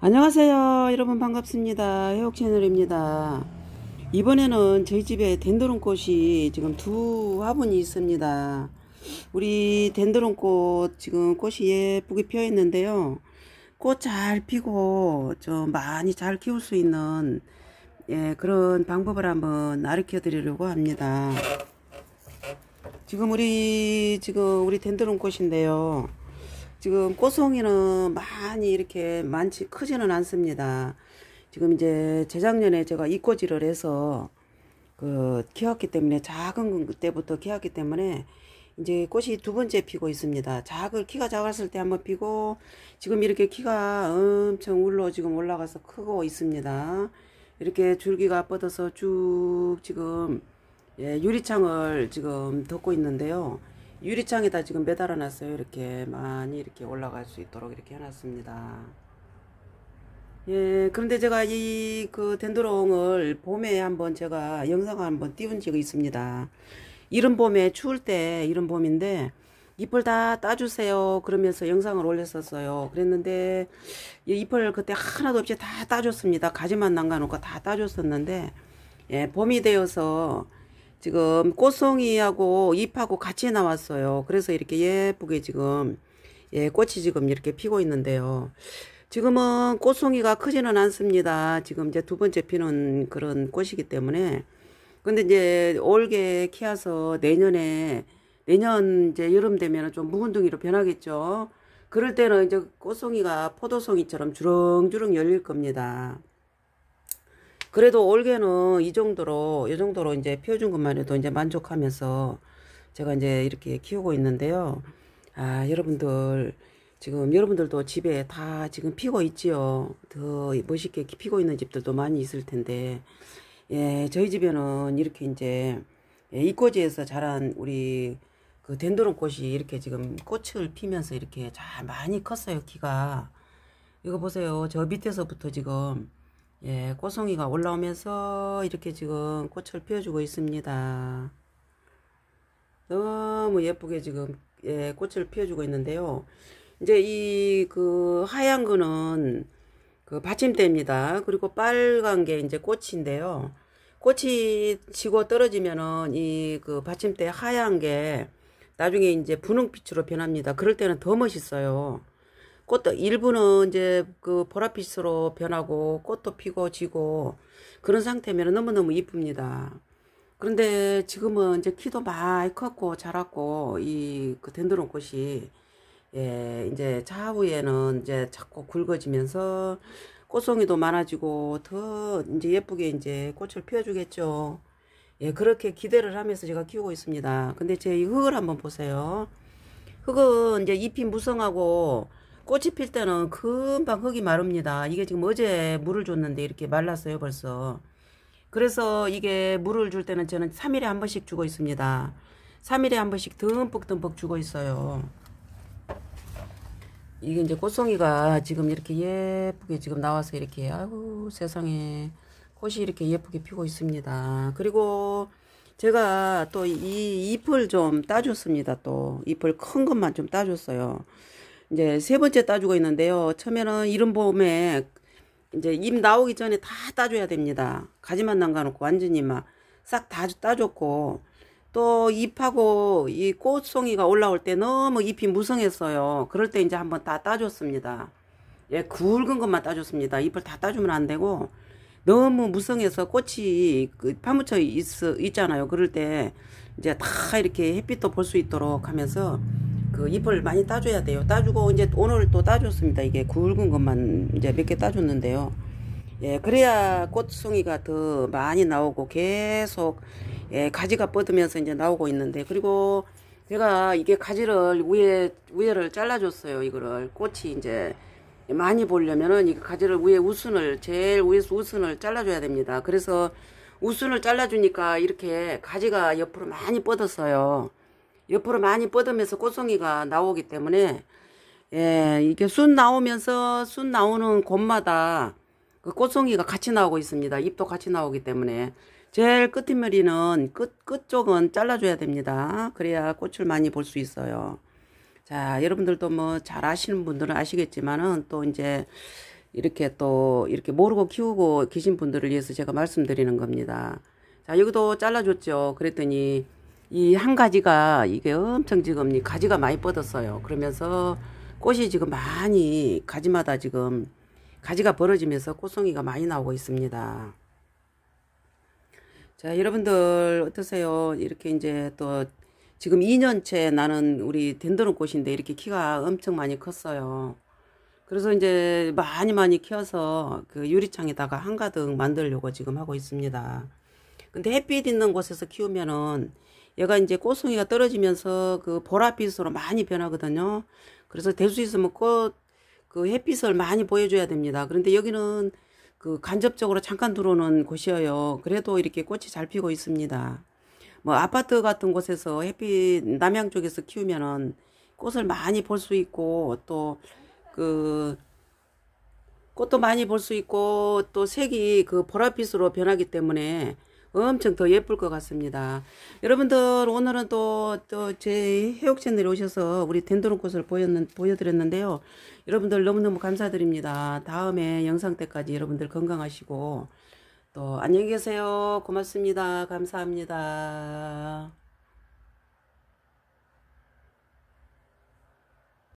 안녕하세요 여러분 반갑습니다 해옥 채널입니다 이번에는 저희 집에 덴드론 꽃이 지금 두 화분이 있습니다 우리 덴드론 꽃 지금 꽃이 예쁘게 피어 있는데요 꽃 잘 피고 좀 많이 잘 키울 수 있는 예, 그런 방법을 한번 가르쳐 드리려고 합니다 지금 우리 지금 우리 덴드론 꽃인데요 지금 꽃송이는 많이 이렇게 많지 크지는 않습니다. 지금 이제 재작년에 제가 이꼬지를 해서 그 키웠기 때문에 작은 때부터 키웠기 때문에 이제 꽃이 두 번째 피고 있습니다. 작을 키가 작았을 때 한번 피고 지금 이렇게 키가 엄청 올라 지금 올라가서 크고 있습니다. 이렇게 줄기가 뻗어서 쭉 지금 예, 유리창을 지금 덮고 있는데요. 유리창에다 지금 매달아 놨어요 이렇게 많이 이렇게 올라갈 수 있도록 이렇게 해놨습니다 예 그런데 제가 이 그 덴드롱을 봄에 한번 제가 영상을 한번 띄운 적이 있습니다 이른 봄에 추울 때 이른 봄인데 잎을 다 따주세요 그러면서 영상을 올렸었어요 그랬는데 잎을 그때 하나도 없이 다 따줬습니다 가지만 남가놓고 다 따줬었는데 예, 봄이 되어서 지금 꽃송이하고 잎하고 같이 나왔어요. 그래서 이렇게 예쁘게 지금 예, 꽃이 지금 이렇게 피고 있는데요. 지금은 꽃송이가 크지는 않습니다. 지금 이제 두 번째 피는 그런 꽃이기 때문에 근데 이제 올게 키워서 내년에 내년 이제 여름 되면 좀 묵은둥이로 변하겠죠. 그럴 때는 이제 꽃송이가 포도송이처럼 주렁주렁 열릴 겁니다. 그래도 올해는 이 정도로 이 정도로 이제 피워준 것만 해도 이제 만족하면서 제가 이제 이렇게 키우고 있는데요 아 여러분들 지금 여러분들도 집에 다 지금 피고 있지요 더 멋있게 피고 있는 집들도 많이 있을 텐데 예 저희 집에는 이렇게 이제 예, 이꼬지에서 자란 우리 그 덴드론 꽃이 이렇게 지금 꽃을 피면서 이렇게 잘 많이 컸어요 키가 이거 보세요 저 밑에서부터 지금 예, 꽃송이가 올라오면서 이렇게 지금 꽃을 피워주고 있습니다. 너무 예쁘게 지금 예, 꽃을 피워주고 있는데요. 이제 이 그 하얀 거는 그 받침대입니다. 그리고 빨간 게 이제 꽃인데요. 꽃이 지고 떨어지면은 이 그 받침대 하얀 게 나중에 이제 분홍빛으로 변합니다. 그럴 때는 더 멋있어요. 꽃도 일부는 이제 그 보랏빛으로 변하고 꽃도 피고 지고 그런 상태면 너무너무 이쁩니다. 그런데 지금은 이제 키도 많이 컸고 자랐고 이 그 덴드론 꽃이 예 이제 좌우에는 이제 자꾸 굵어지면서 꽃송이도 많아지고 더 이제 예쁘게 이제 꽃을 피워주겠죠. 예 그렇게 기대를 하면서 제가 키우고 있습니다. 근데 제 이 흙을 한번 보세요. 흙은 이제 잎이 무성하고 꽃이 필 때는 금방 흙이 마릅니다. 이게 지금 어제 물을 줬는데 이렇게 말랐어요 벌써. 그래서 이게 물을 줄 때는 저는 3일에 한 번씩 주고 있습니다. 3일에 한 번씩 듬뿍듬뿍 주고 있어요. 이게 이제 꽃송이가 지금 이렇게 예쁘게 지금 나와서 이렇게 아유 세상에 꽃이 이렇게 예쁘게 피고 있습니다. 그리고 제가 또 이 잎을 좀 따줬습니다. 또 잎을 큰 것만 좀 따줬어요. 이제 세 번째 따주고 있는데요. 처음에는 이른 봄에 이제 잎 나오기 전에 다 따줘야 됩니다. 가지만 남겨놓고 완전히 막 싹 다 따줬고 또 잎하고 이 꽃송이가 올라올 때 너무 잎이 무성했어요. 그럴 때 이제 한번 다 따줬습니다. 예, 굵은 것만 따줬습니다. 잎을 다 따주면 안 되고 너무 무성해서 꽃이 그 파묻혀 있, 있잖아요. 그럴 때 이제 다 이렇게 햇빛도 볼 수 있도록 하면서 그 잎을 많이 따줘야 돼요. 따주고 이제 오늘 또 따줬습니다. 이게 굵은 것만 이제 몇 개 따줬는데요. 예, 그래야 꽃송이가 더 많이 나오고 계속 예, 가지가 뻗으면서 이제 나오고 있는데 그리고 제가 이게 가지를 위에 위에를 잘라줬어요. 이거를 꽃이 이제 많이 보려면은 이 가지를 위에 우순을 제일 위에서 우순을 잘라줘야 됩니다. 그래서 우순을 잘라주니까 이렇게 가지가 옆으로 많이 뻗었어요. 옆으로 많이 뻗으면서 꽃송이가 나오기 때문에 예, 이게 순 나오면서 순 나오는 곳마다 그 꽃송이가 같이 나오고 있습니다. 잎도 같이 나오기 때문에 제일 끝머리는 끝, 쪽은 잘라줘야 됩니다. 그래야 꽃을 많이 볼 수 있어요. 자, 여러분들도 뭐 잘 아시는 분들은 아시겠지만은 또 이제 이렇게 또 이렇게 모르고 키우고 계신 분들을 위해서 제가 말씀드리는 겁니다. 자, 여기도 잘라줬죠. 그랬더니 이한 가지가 이게 엄청 지금 이 가지가 많이 뻗었어요. 그러면서 꽃이 지금 많이 가지마다 지금 가지가 벌어지면서 꽃송이가 많이 나오고 있습니다. 자 여러분들 어떠세요? 이렇게 이제 또 지금 2년째 나는 우리 덴드론 꽃인데 이렇게 키가 엄청 많이 컸어요. 그래서 이제 많이 많이 키워서 그 유리창에다가 한가득 만들려고 지금 하고 있습니다. 근데 햇빛 있는 곳에서 키우면은 얘가 이제 꽃송이가 떨어지면서 그 보랏빛으로 많이 변하거든요. 그래서 될 수 있으면 꽃그 햇빛을 많이 보여줘야 됩니다. 그런데 여기는 그 간접적으로 잠깐 들어오는 곳이에요. 그래도 이렇게 꽃이 잘 피고 있습니다. 뭐 아파트 같은 곳에서 햇빛 남향 쪽에서 키우면은 꽃을 많이 볼 수 있고 또 그 꽃도 많이 볼 수 있고 또 색이 그 보랏빛으로 변하기 때문에 엄청 더 예쁠 것 같습니다. 여러분들 오늘은 또 또 제 해옥 채널에 오셔서 우리 덴드론 꽃을 보였는, 보여드렸는데요. 여러분들 너무너무 감사드립니다. 다음에 영상 때까지 여러분들 건강하시고 또 안녕히 계세요. 고맙습니다. 감사합니다.